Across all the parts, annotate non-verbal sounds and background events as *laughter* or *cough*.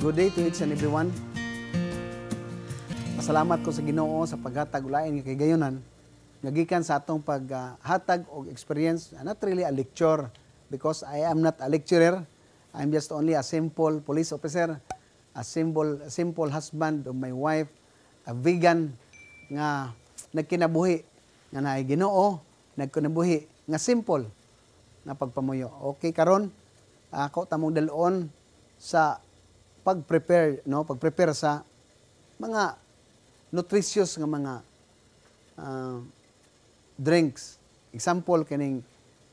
Good day to each and everyone. Pasalamat ko sa Ginoo sa paghatag ulain nga kagayonan nagikan sa atong paghatag og experience uh, not really a lecture because I am not a lecturer. I'm just only a simple police officer, a simple a simple husband of my wife, a vegan nga nagkinabuhi nga naay Ginoo, nagkinabuhi nga simple na pagpamuyo. Okay karon ako tamong dalon sa pag-prepare, no? Pag-prepare sa mga nutritious nga mga uh, drinks. Example kaning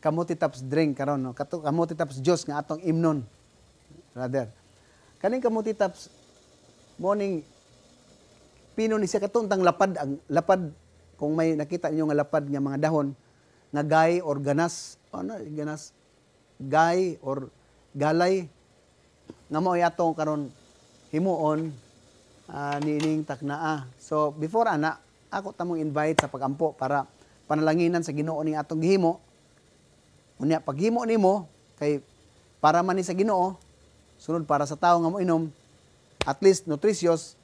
kamuti taps drink karon no. Kato taps juice nga atong imnon. Rather. Kaning kamuti taps morning pino ni siya katuntang lapad ang lapad kung may nakita niyo nga lapad nga mga dahon nga gay or ganas ano ganas gay or galay na mo yato karon himuon uh, ah, niining taknaa. So before ana ako tamong invite sa pagampo para panalanginan sa Ginoo ning atong gihimo. Unya paghimo nimo kay para man ni sa Ginoo sunod para sa tawo nga moinom at least nutritious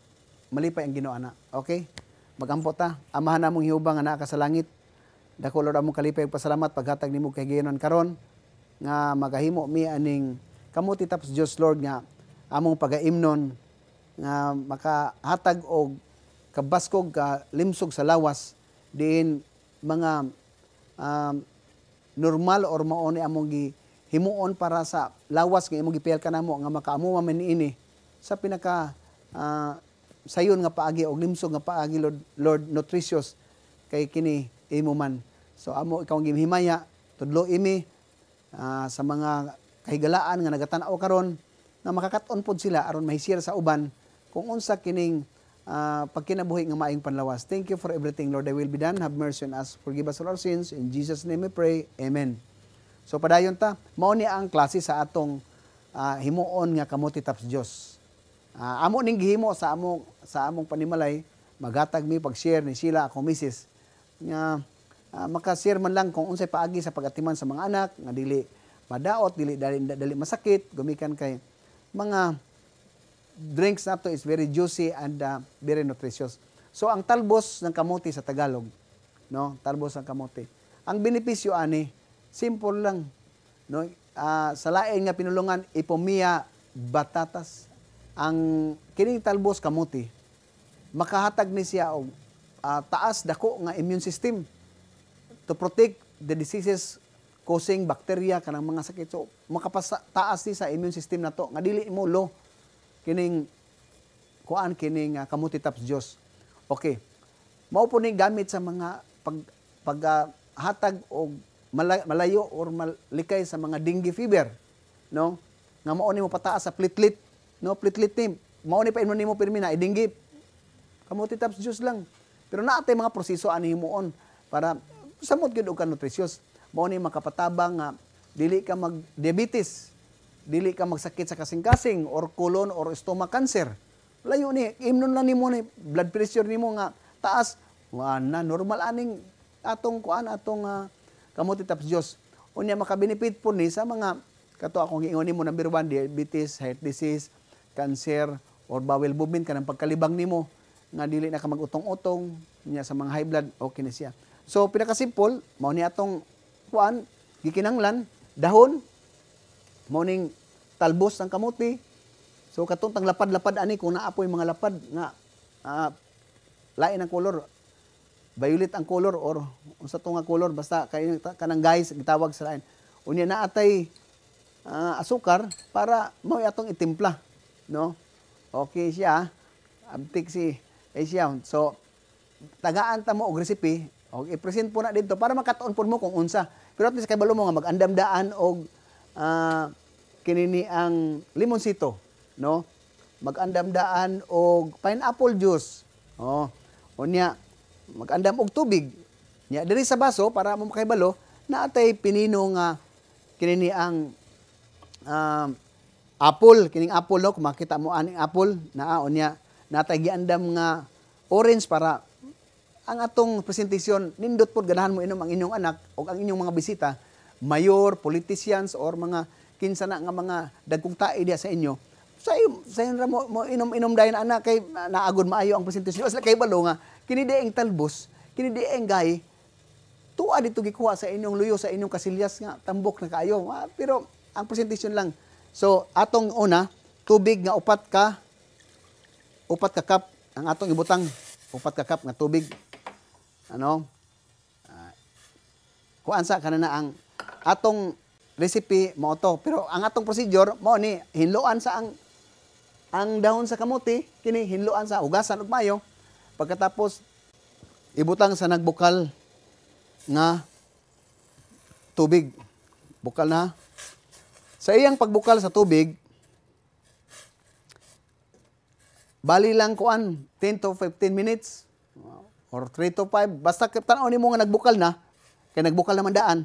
malipay ang Ginoo ana. Okay? Magampo ta. Amahan namong hiubang ana ka sa langit. Dako Lord among kalipay pasalamat paghatag nimo kay Ginoon karon nga magahimo mi aning Kamu titapos Diyos Lord nga among pagaimnon nga makahatag og kabaskog ka limsog sa lawas diin mga um, normal or mao among gi himuon para sa lawas nga imong gipil kanamo nga makaamuwa man ini sa pinaka uh, sayon nga paagi og limsog nga paagi Lord, Lord nutritious kay kini imo man so amo ikaw ang gimhimaya tudlo imi uh, sa mga kahigalaan nga nagatanaw karon nga makakaton pod sila aron mahishare sa uban kung unsa kining uh, pagkinabuhi nga maayong panlawas. Thank you for everything, Lord. I will be done. Have mercy on us. Forgive us all our sins. In Jesus' name we pray. Amen. So padayon ta, mao ni ang klase sa atong uh, himuon nga kamuti taps Dios. Uh, ah, amo ning gihimo sa among sa among panimalay, magatag mi pag-share ni sila akong misis nga uh, uh, maka-share man lang kung unsay paagi sa pagatiman sa mga anak nga dili padaot dili dali, dali masakit gumikan kay mga drinks nato is very juicy and uh, very nutritious so ang talbos ng kamote sa Tagalog no talbos ng kamote ang benepisyo ani simple lang no uh, sa lain nga pinulungan ipomia batatas ang kining talbos kamote makahatag ni siya og uh, ah, taas dako nga immune system to protect the diseases causing bacteria kanang mga sakit. So makapataas ni sa immune system na to. Nga dili mo low kining kuan kining uh, kamuti taps Dios. Okay. Mao po ni gamit sa mga pag paghatag ah, uh, og malayo or malikay sa mga dengue fever, no? Nga mao ni mo pataas sa platelet, no? Platelet team mao ni pa ni nimo pirmi na dengue. Kamuti taps Dios lang. Pero naatay mga proseso ani himuon para samot gyud og kanutrisyon mao ni makapatabang nga dili ka mag diabetes, dili ka magsakit sa kasing-kasing or colon or stomach cancer. Layo ni, imnon lang nimo ni blood pressure nimo nga taas wala normal aning atong kuan atong uh, ah, kamuti taps Dios. Unya makabenefit po ni sa mga kato akong giingon nimo number 1 diabetes, heart disease, cancer or bowel movement kanang pagkalibang nimo nga dili na ka magutong-utong niya sa mga high blood okay na siya. So pinaka simple mao ni atong kuan gikinanglan dahon morning talbos ng kamuti so katong tang lapad-lapad ani kung naapoy mga lapad nga uh, lain ang color violet ang color or unsa to nga color basta kay kanang guys gitawag sa lain unya na atay uh, ah, asukar para mo atong itimpla no okay siya amtik ah. si eh siya so tagaan ta mo og recipe og i-present po na dito para makatuon po mo kung unsa pero at least kay balo mo nga magandamdaan og uh, ah, kinini ang limonsito, no? Magandamdaan og pineapple juice. Oh. Unya magandam og tubig. Nya diri sa baso para mo makaibalo na atay pinino nga kinini ang uh, apple, kining apple no, makita mo aning apple na unya natay giandam nga orange para ang atong presentasyon nindot pod ganahan mo inom ang inyong anak o ang inyong mga bisita mayor politicians or mga kinsa na nga mga dagkong tae diha sa inyo sa sa ra mo, mo inom inom dayon anak kay naagod maayo ang presentasyon sa kay balo nga kini ang talbos kini ang gay tuwa dito gikuha sa inyong luyo sa inyong kasilyas nga tambok na kaayo ah, pero ang presentasyon lang so atong una tubig nga upat ka upat ka cup ang atong ibutang upat ka cup nga tubig ano, uh, kuan sa kanana ang atong recipe mo to. Pero ang atong procedure mo ni hinluan sa ang ang dahon sa kamote kini hinluan sa ugasan ug mayo pagkatapos ibutang sa nagbukal nga tubig bukal na sa iyang pagbukal sa tubig bali lang kuan 10 to 15 minutes or 3 to 5. Basta tanaw nimo nga nagbukal na, kay nagbukal naman daan.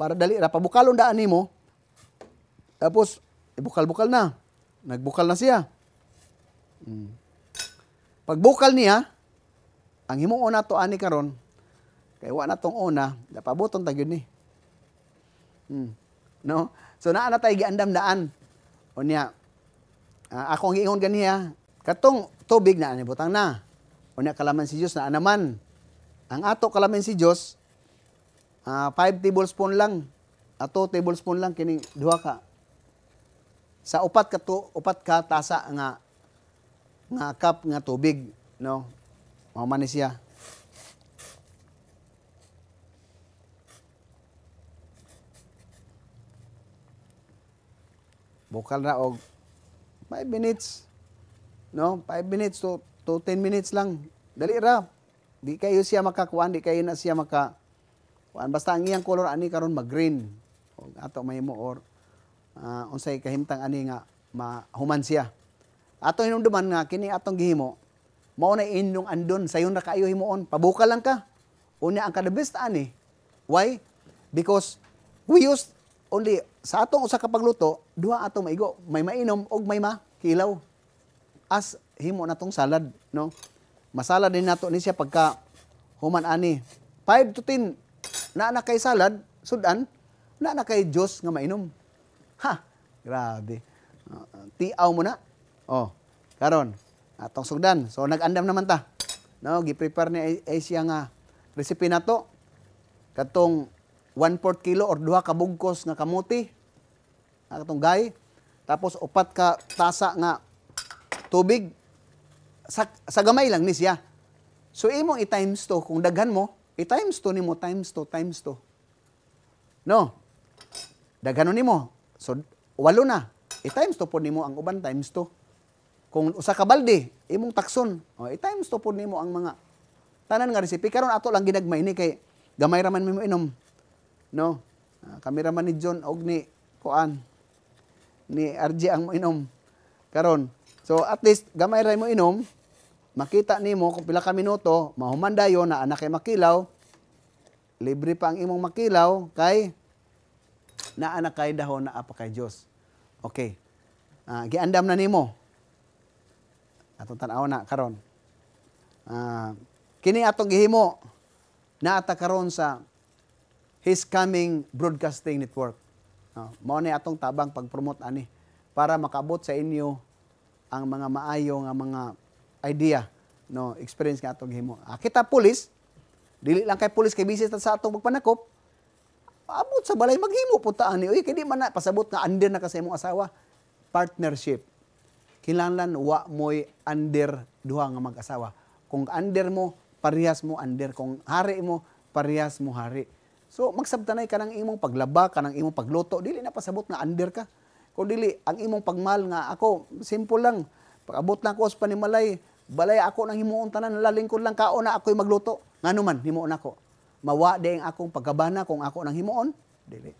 Para dali ra pabukalon daan nimo. Tapos ibukal-bukal na. Nagbukal na siya. Hmm. Pagbukal niya, ang himuon to ani karon kay wa na tong una, napabuton ta gyud ni. Hmm. No? So naa na tay giandam daan. O niya, uh, ah, ako ang giingon ganiya, katong tubig na ani butang na. Unya kalaman si Dios na anaman. Ang ato kalaman si Dios uh, ah, 5 tablespoon lang. Ato tablespoon lang kining duha ka. Sa upat ka to, upat ka tasa nga nga cup nga tubig, no? Mao man siya. Bukal na og 5 minutes. No? 5 minutes to to 10 minutes lang. Dali ra. Di kayo siya makakuan, di kayo na siya maka kuan basta ang iyang color ani karon mag-green. Og Ato may mo or uh, ah, unsay kahimtang ani nga mahuman siya. Ato hinumduman nga kini atong gihimo mao na inyong andon sayon ra kaayo himuon. Pabuka lang ka. Unya ang kada best ani. Why? Because we use only sa atong usa ka pagluto duha ato maigo, may mainom og may makilaw. As himo na tong salad, no? Masala din nato ni siya pagka human ani. 5 to 10 na na kay salad, sudan, na na kay juice nga mainom. Ha, grabe. Uh, ah, tiaw mo na. Oh, karon atong sugdan. So nagandam naman ta. No, gi-prepare ni Asia nga recipe nato katong 1/4 kilo or duha ka bugkos nga kamuti Katong gay tapos upat ka tasa nga tubig sa, sa gamay lang ni siya. So imo i-times to kung daghan mo, i-times to nimo times to times to. No. Daghanon nimo. So walo na. I-times to po nimo ang uban times to. Kung usa ka balde, imong takson. O i-times to po nimo ang mga tanan nga recipe karon ato lang ginagmay ni kay gamay ra raman mo inom. No. Kami ah, raman ni John og ni Kuan ni RJ ang mo inom karon. So at least gamay ra mo inom makita nimo kung pila ka minuto, mahuman dayon na anak kay makilaw, libre pa ang imong makilaw kay naa na kay dahon na apa kay Dios. Okay. Uh, giandam na nimo. Atong tan-aw na karon. Uh, kini atong gihimo naata karon sa His Coming Broadcasting Network. Uh, mao ni atong tabang pag-promote ani para makabot sa inyo ang mga maayo nga mga idea no experience nga atong himo. Ah, kita pulis, dili lang kay pulis kay bisis sa atong magpanakop. Abot sa balay maghimo putaan ni. Oy, kay di man na pasabot nga under na kasi imong asawa. Partnership. Kinahanglan wa moy under duha nga mag-asawa. Kung under mo, parehas mo under. Kung hari mo, parehas mo hari. So magsabtanay ka ng imong paglaba, ka ng imong pagluto, dili na pasabot nga under ka. Kung dili, ang imong pagmal nga ako, simple lang. Pagabot na ako sa panimalay, Balay ako nang himuon tanan, lalingkod lang kao na ako'y magluto. Nga man himuon ako. Mawa di ang akong pagkabana kung ako nang himuon. Dili.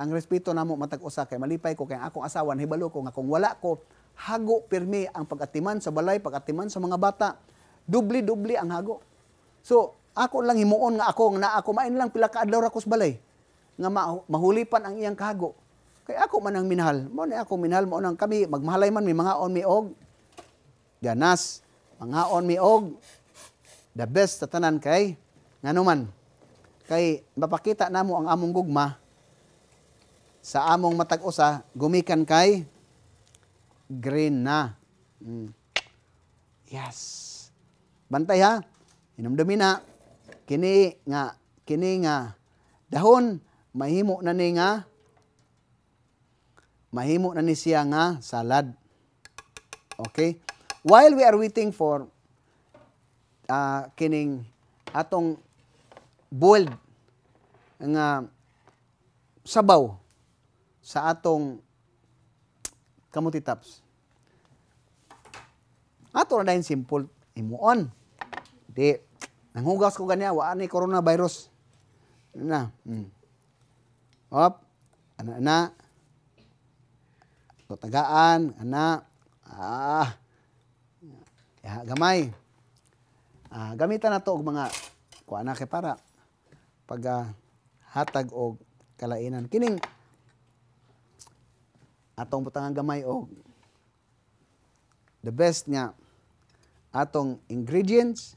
Ang respeto namo matag usa kay malipay ko kay akong asawan hibalo ko nga kung wala ko hago pirmi ang pagatiman sa balay, pagatiman sa mga bata. Dubli-dubli ang hago. So, ako lang himuon nga ako nga ako main lang pila ka adlaw ra ko sa balay nga mahulipan ang iyang kago. Kay ako man ang minahal. Mo ni ako minahal mo nang kami magmahalay man mi mga on mi og ganas mangaon mi og the best sa tanan kay nganuman kay mapakita namo ang among gugma sa among matag usa gumikan kay green na mm. yes bantay ha inumdumi na kini nga kini nga dahon mahimo na ni nga mahimo na ni siya nga salad okay While we are waiting for uh, kining atong boiled nga sabaw sa atong kamuti taps. Ato na dahil simple imuon. Di, nanghugas ko ganyan, waan ni coronavirus. na. Hmm. Op, ana, ana. Tutagaan, ana. Ah, Iha, gamay. Uh, gamitan na to og mga kuha kay para pag uh, hatag og kalainan. Kining atong butangang gamay og the best nga atong ingredients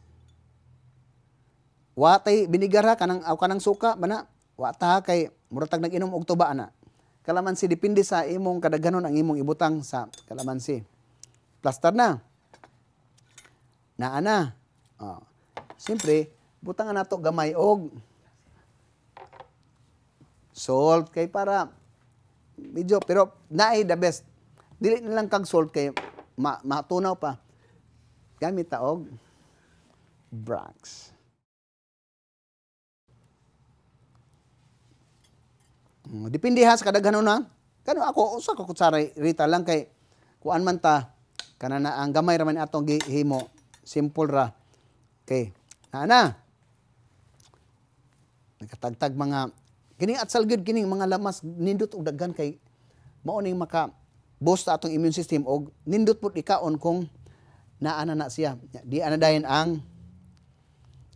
watay binigara kanang aw kanang suka bana wata kay murag nag-inom og tuba ana kalamansi depende sa imong kadaghanon ang imong ibutang sa kalamansi plaster na naa na. Oh. Siyempre, butangan nato gamay og salt kay para medyo pero naay the best. Dili na lang kag salt kay ma matunaw pa. Gamit ta og branks. Mm, Depende has kadaghanon na. Kano ako usa ko kutsara rita lang kay kuan man ta kana na ang gamay ra man atong gihimo Simple ra. Okay. Ana. Nakatagtag mga kining at salgid kining mga lamas nindot og daghan kay mao ning maka boost atong immune system og nindot pud ikaon kung naana na siya. Di ana ang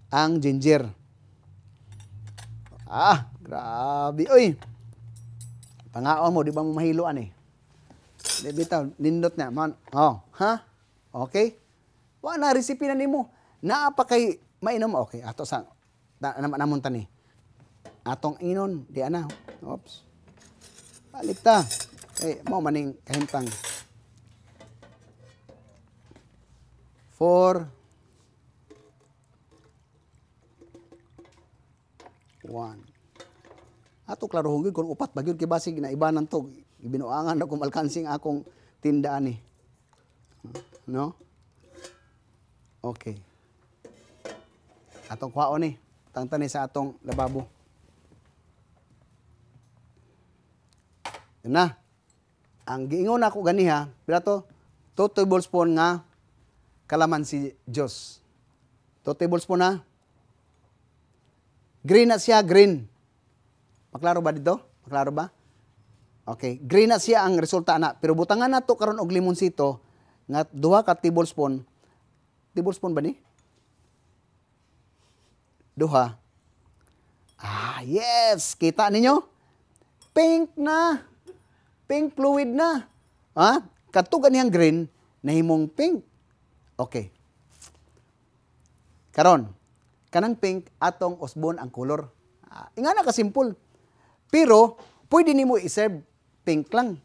ang ginger. Ah, grabe. Oy. Pangaon mo, di ba mo mahiluan eh? Bitaw, nindot na. Man. Oh, ha? Okay? Wa na recipe na nimo. Naa pa kay mainom okay ato sa na, na, namon tani. Atong inon di ana. Oops. Balik ta. Eh mo maning kahintang. 4 1 Ato klaro gyud kung upat ba gyud kay basig na ibanan to. Ibinuangan na kung akong tindaan ni. Eh. No? Okay. Atong kwaon ni. Tangtan Tangtani sa atong lababo. Yun na. Ang giingon ako ganiha, pila to? 2 tablespoon nga kalamansi juice. 2 tablespoon na. Green na siya, green. Maklaro ba dito? Maklaro ba? Okay, green na siya ang resulta na. Pero butangan na to karon og limonsito nga 2 ka tablespoon tablespoon ba ni? Duha. Ah, yes! Kita ninyo? Pink na! Pink fluid na! Ha? Katugan niyang green, nahimong pink. Okay. Karon, kanang pink atong usbon ang color. Ah, inga na ka simple. Pero pwede nimo i-serve pink lang.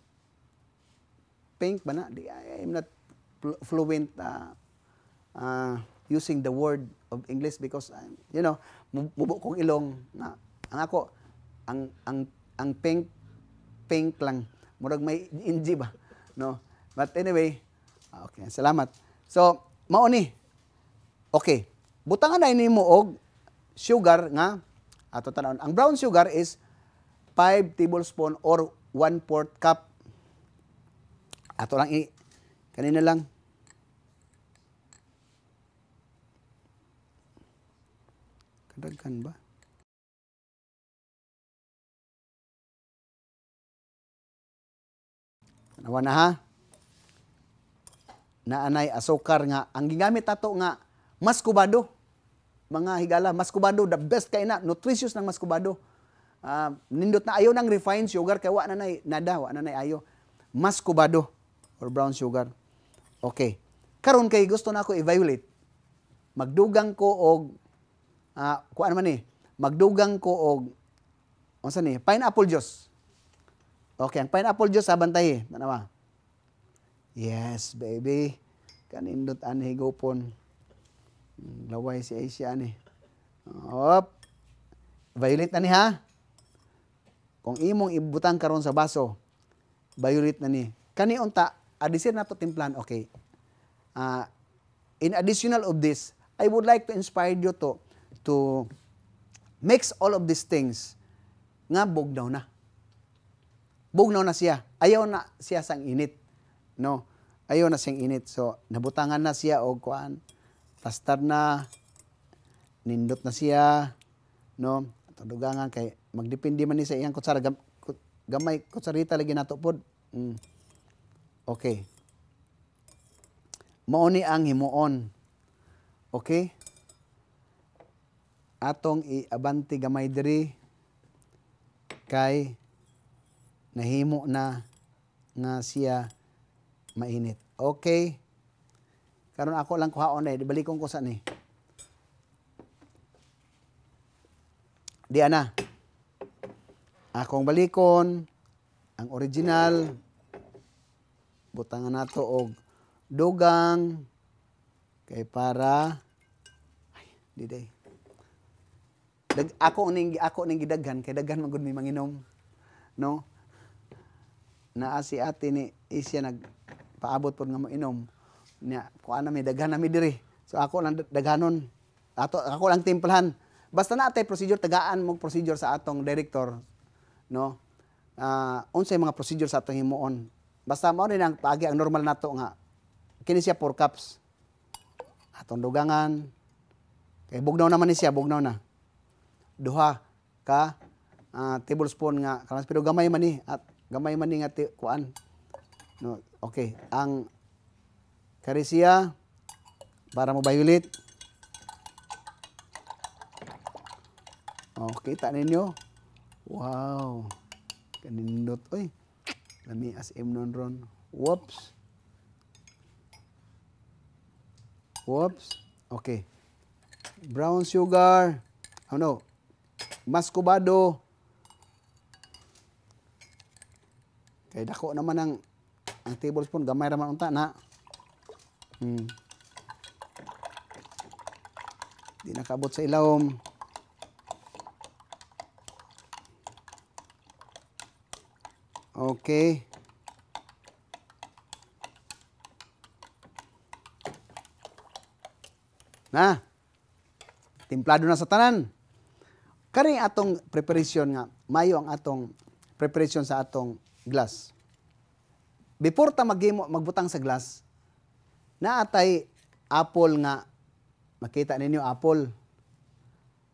Pink ba na? Di, I, I'm not fluent uh, uh, using the word of English because, uh, you know, mubo kong ilong na, ang ako, ang, ang, ang pink, pink lang. Murag may inji ba? No? But anyway, ah, okay, salamat. So, mao ni Okay. Butangan na ini mo og sugar nga ato tanon. Ang brown sugar is 5 tablespoon or 1 4 cup. Ato lang i kanina lang daghan ba nawa na ha naanay asukar nga ang gigamit ato nga mas kubado mga higala mas the best kay na nutritious ng mas kubado uh, ah, nindot na ayo ng refined sugar kay wa na nay nada wa na nay ayo mas or brown sugar okay karon kay gusto na ako i-violate magdugang ko og uh, ah, kuan man ni, eh. magdugang ko og unsa ni, pineapple juice. Okay, ang pineapple juice ha ah, bantay, tanawa. Eh. Yes, baby. Kanindot an ah, gopon. Hmm, laway si Asia ni Hop. Violet na ni ha. Kung imong ibutang karon sa baso, violet na ni. Kani unta, adisir na to timplan, okay. Uh, in additional of this, I would like to inspire you to to mix all of these things nga bugnaw na. Bugnaw na siya. Ayaw na siya sang init. No? Ayaw na siyang init. So, nabutangan na siya og kuan. Tastad na. Nindot na siya. No? Tudugangan kay magdepende man ni sa iyang kutsara. Gam, gamay kutsarita lagi nato pod. Mm. Okay. Mao ni ang himuon. Okay? atong iabanti gamay diri kay nahimo na nga siya mainit. Okay. Karon ako lang kuhaon eh. Balikon ko sa ni. Di ana. Akong balikon ang original butangan nato og dugang kay para ay, di day. Dag, ako ning ako ning gidaghan kay daghan man gud mi manginom. No? Naa si ate ni isya nag paabot pod nga mo inom. Nya kuan na may daghan na mi diri. So ako lang daghanon. Ato ako lang timplahan. Basta na atay procedure tagaan mo procedure sa atong director no. Uh, unsay mga procedure sa atong himuon. Basta mo ni nang paagi ang normal nato nga kini siya 4 cups. Atong dugangan. Kay bugnaw naman ni siya, bugnaw na duha ka uh, tablespoon nga kamas pero gamay man ni at gamay man ni nga kuan. No, okay, ang karisiya para mo bayulit. Oh, kita ninyo. Wow. Kanindot. Oy. Lami as im non ron. Whoops. Whoops. Okay. Brown sugar. Oh no. Mascobado. Kay dako naman ang ang tablespoon gamay ra man unta na. Hmm. Di nakabot sa ilawom. Okay. Na. Timplado na sa tanan. Kani atong preparation nga, mayo ang atong preparation sa atong glass. Before ta maghimo magbutang sa glass, naatay apple nga makita ninyo apple.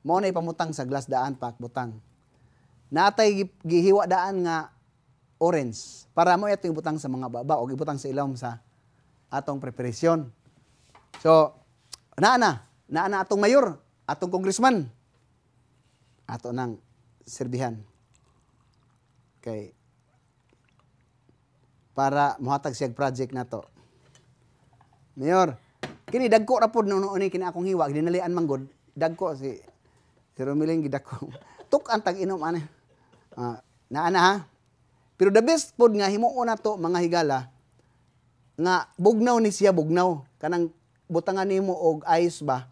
Mao na ipamutang sa glass daan pak butang. Naatay gihiwa daan nga orange para mo ito ibutang sa mga baba o ibutang sa ilawom sa atong preparation. So, naa na, na atong mayor, atong congressman ato nang serbihan. Kay para muhatag siya project na to. Mayor, kini dagko ra pud nuno ni kini akong hiwa dinalian manggod. Dagko si si Romiling gidako. *laughs* Tuk ang tag inom ana. Uh, naa na ha. Pero the best pod nga himuon nato mga higala nga bugnaw ni siya bugnaw kanang butangan nimo og ice ba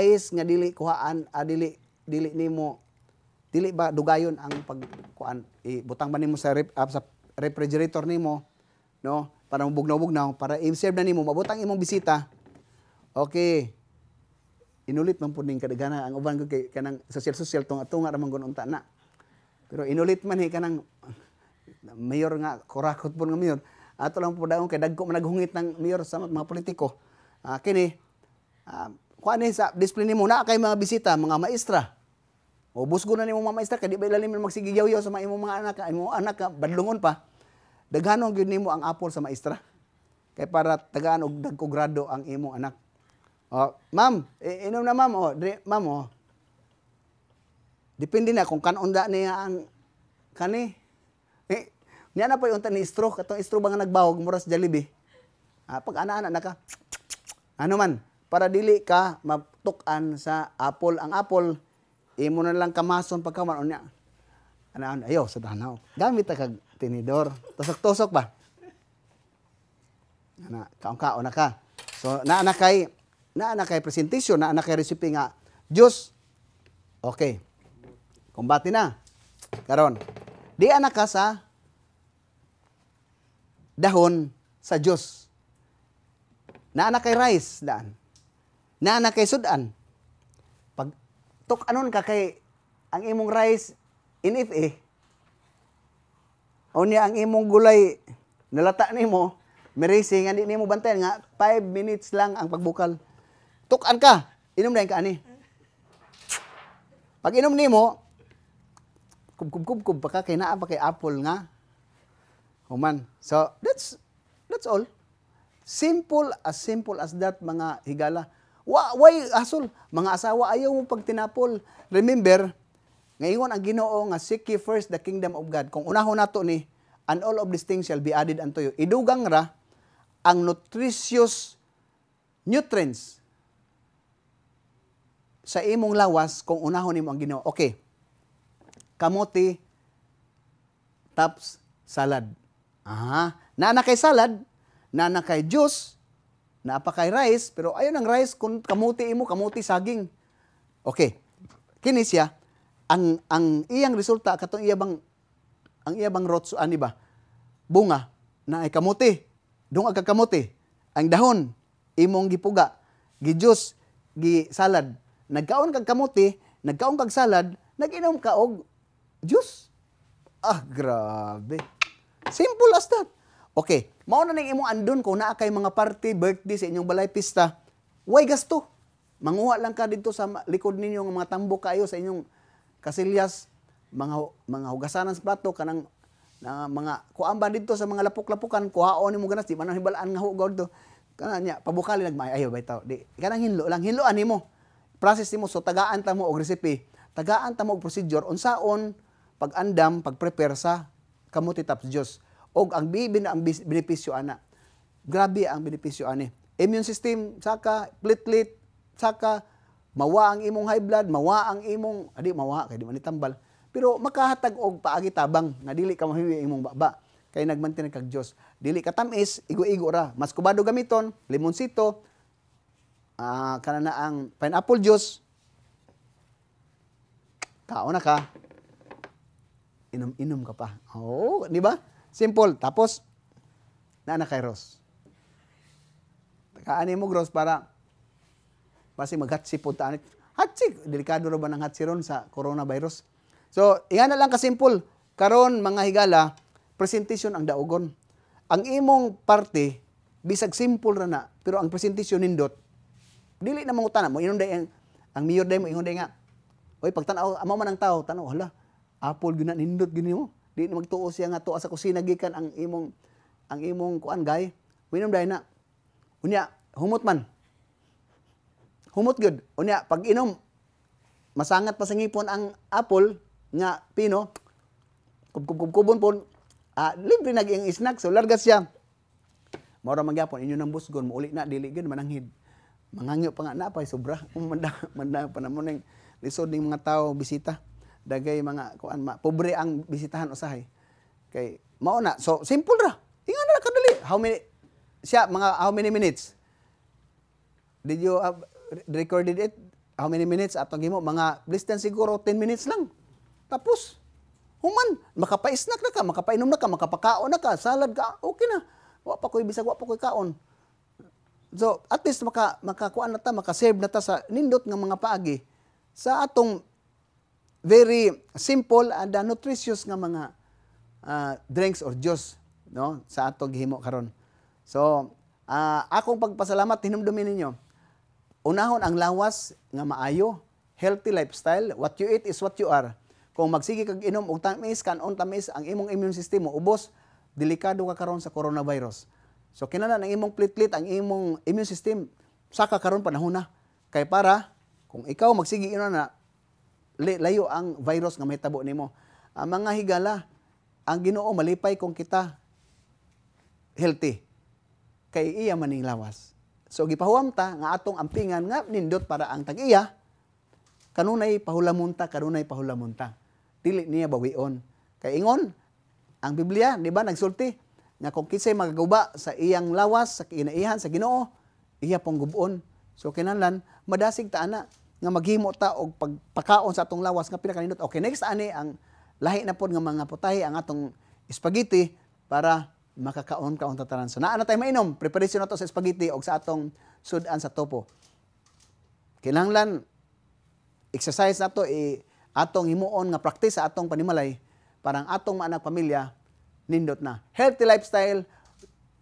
ice nga dili kuhaan adili ah, dili nimo dili ba dugayon ang pag kuan ibutang man nimo sa rep, uh, sa refrigerator nimo no para mubugnaw-bugnaw para i-serve na nimo mabutang imong bisita okay inulit man pud ning kadagana ang uban kay kanang social-social tong atong ramang gon unta na pero inulit man eh kanang mayor nga kurakot pud nga mayor ato lang po daon kay dagko man naghungit ng mayor sa mga politiko uh, kini uh, kuan eh, sa discipline mo na kay mga bisita mga maestra Maubos ko na ni mo mga maestra, kaya di ba ilalim na magsigigyaw sa mga imong mga anak, imong anak, badlungon pa. Daghanon gyud nimo ang apol sa maestra. Kay para tagaan og dagkog grado ang imong anak. Oh, ma'am, e, inom na ma'am. Oh, ma'am oh. Depende na kung kanon da niya ang kani. Eh, niya na pa yung ni stroke, atong stroke ba nga nagbawog muras Jollibee. Ah, pag ana-ana na ka, Ano man, para dili ka matukan sa apol ang apol imo na lang kamason pagkaman unya. Anaan ayo sa tanaw. Gamit ta kag tinidor. Tusok-tusok ba? Ana, kaon-kaon na ka. So na na kay na na kay presentation, na na kay recipe nga juice. Okay. Kumbati na. Karon, di ana ka sa dahon sa juice. Na na kay rice daan. Na na kay sudan tok anon ka kay ang imong rice in if eh. O niya ang imong gulay nalata nimo, merisi nga di nimo bantayan nga 5 minutes lang ang pagbukal. an ka, inom na ka ani. Pag inom nimo, kubkubkubkub pa ka kay naa pa kay apple nga human. So that's that's all. Simple as simple as that mga higala. Wa, way, asol, mga asawa, ayaw mo pag tinapol. Remember, ngayon ang ginoo nga, seek ye first the kingdom of God. Kung unahon nato ni, and all of these things shall be added unto you. Idugang ra, ang nutritious nutrients sa imong lawas kung unahon nimo ang Ginoo. Okay. Kamote tops, salad. Aha. Na na kay salad, na na kay juice, Naapakay rice, pero ayon ang rice kung kamuti imo, kamuti saging. Okay. Kini siya ang ang iyang resulta katong iya bang ang iya bang rotso ani ah, ba? Bunga na ay kamuti. Dong aga kamuti. Ang dahon imong gipuga, gijus, gi salad. Nagkaon kag kamuti, nagkaon kag salad, naginom ka og juice. Ah, grabe. Simple as that. Okay, mao na ning imong andon ko naa kay mga party, birthday sa inyong balay pista. Why gasto? Manguha lang ka dito sa likod ninyo ng mga tambo kayo sa inyong kasilyas, mga mga hugasanan sa plato kanang na mga kuamba dito sa mga lapok-lapukan kuhaon nimo ganas di man hibalaan nga hugod do kana nya pabukali nagmay ayo bitaw di kanang hinlo lang hinloan nimo process nimo so tagaan ta mo og recipe tagaan ta mo og procedure unsaon pag-andam pag-prepare sa kamuti tap juice og ang bibi na ang benepisyo ana. Grabe ang benepisyo ani. Immune system saka platelet saka mawa ang imong high blood, mawa ang imong adi ah, mawa kay di man itambal. Pero makahatag og paagi tabang nga dili ka mahiwi imong baba kay nagmantin kag Dios. Dili ka tamis, igo-igo ra. Mas kubado gamiton, limonsito, uh, ah, kana na ang pineapple juice. Tao na ka. Inom-inom ka pa. oh, di ba? Simple. Tapos, na kay Ross. Kaani mo, Ross, para basi maghatsi po taan. Hatsi! Delikado ro ba ng hatsi ron sa coronavirus? So, inga na lang kasimple. Karon mga higala, presentation ang daugon. Ang imong parte, bisag simple ra na, pero ang presentation nindot, dili na mangutana mo, inunday ang, ang mayor day mo, inunday nga, Oy, pagtanaw, tanaw, amo man ang tao, tanaw, hala, apple gina nindot gini mo. Di magtuo siya nga to sa kusina gikan ang imong ang imong kuan gay. Winom dai na. Unya humot man. Humot gud. Unya pag inom masangat pa sa ngipon ang apple nga pino. kub kub kubon pon. Ah, libre nag ing snack so larga siya. Mora magyapon inyo nang busgon mo uli na dili gud mananghid. Mangangyo pa nga napay sobra. *laughs* Manda manda pa namo ning lisod ning mga tao bisita dagay mga kuan ma pobre ang bisitahan usahay kay mao na so simple ra ingon na kadali how many siya mga how many minutes did you have recorded it how many minutes atong gimo mga less than siguro 10 minutes lang tapos human makapaisnak na ka makapainom na ka makapakaon na ka salad ka okay na wa pa koy bisag wa pa koy kaon so at least maka makakuan na ta maka-save na ta sa nindot nga mga paagi sa atong very simple and uh, nutritious nga mga uh, drinks or juice no sa atong gihimo karon. So uh, akong pagpasalamat hinumdumi ninyo. Unahon ang lawas nga maayo, healthy lifestyle, what you eat is what you are. Kung magsige kag inom og tamis kan on tamis ang imong immune system mo ubos delikado ka karon sa coronavirus. So kinahanglan ang imong platelet, ang imong immune system sa karon panahon na kay para kung ikaw magsige ino na layo ang virus nga mahitabo nimo. Ang ah, mga higala, ang Ginoo malipay kung kita healthy kay iya maning lawas. So gipahuam ta nga atong ampingan nga nindot para ang tag iya kanunay pahulamon ta kanunay pahulamon ta. Dili niya bawion. Kay ingon ang Biblia di ba nagsulti nga kung kisay magaguba sa iyang lawas sa kinaihan sa Ginoo iya pong gubon. So kinahanglan madasig ta ana nga maghimo ta og pagpakaon sa atong lawas nga pinakanindot. Okay, next ani ang lahi na pod nga mga putahe ang atong spaghetti para makakaon ka ta tanan. So naa na tayo mainom. Preparation nato sa spaghetti og sa atong sudan sa topo. Kinahanglan exercise nato i atong himuon nga practice sa atong panimalay parang atong maanak pamilya nindot na. Healthy lifestyle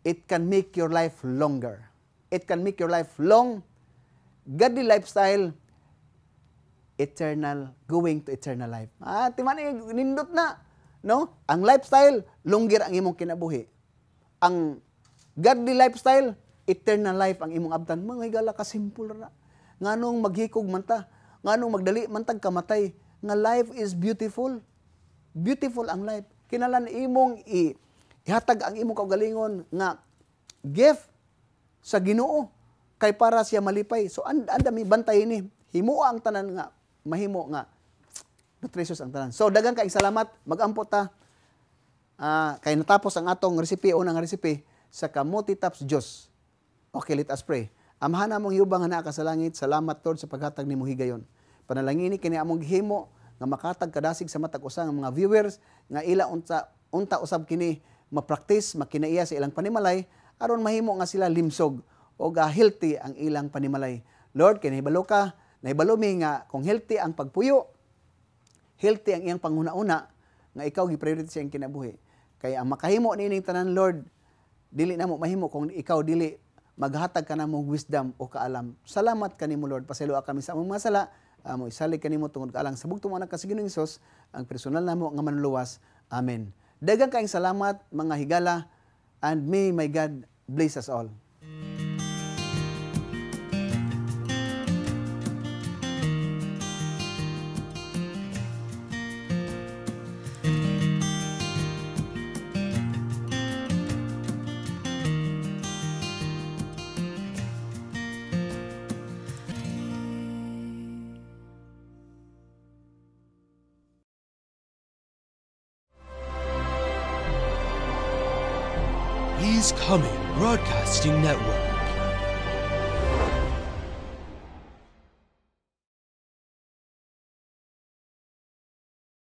it can make your life longer. It can make your life long. Godly lifestyle eternal, going to eternal life. Ah, timan nindot na. No? Ang lifestyle, longger ang imong kinabuhi. Ang godly lifestyle, eternal life ang imong abtan. Mga higala ka simple ra. Nganong maghikog manta, ta, nganong magdali mantag kamatay. Nga life is beautiful. Beautiful ang life. Kinalan imong i ihatag ang imong kaugalingon nga gift sa Ginoo kay para siya malipay. So and andami bantay ni himo ang tanan nga mahimo nga nutritious ang tanan. So daghang kay salamat, magampo ta. Uh, kay natapos ang atong recipe o nang recipe sa kamuti taps juice. Okay, let us pray. Amahan among yubang ana ka sa langit, salamat Lord sa paghatag nimo higayon. Panalangini kini among himo nga makatag kadasig sa matag usa nga mga viewers nga ila unta unta usab kini ma-practice makinaiya sa ilang panimalay aron mahimo nga sila limsog o uh, healthy ang ilang panimalay. Lord, kinahibalo ka Nahibalumi nga kung healthy ang pagpuyo, healthy ang iyang panguna-una, nga ikaw gi-priority sa iyang kinabuhi. Kaya ang makahimo ni niining tanan Lord, dili na mo mahimo kung ikaw dili maghatag ka na mo wisdom o kaalam. Salamat kanimo Lord, pasayloa kami sa among mga sala, amo um, isali kanimo tungod kaalang sa bugtong anak sa Ginoong Hesus, ang personal namo nga manluwas. Amen. Daghang kaayong salamat mga higala and may my God bless us all.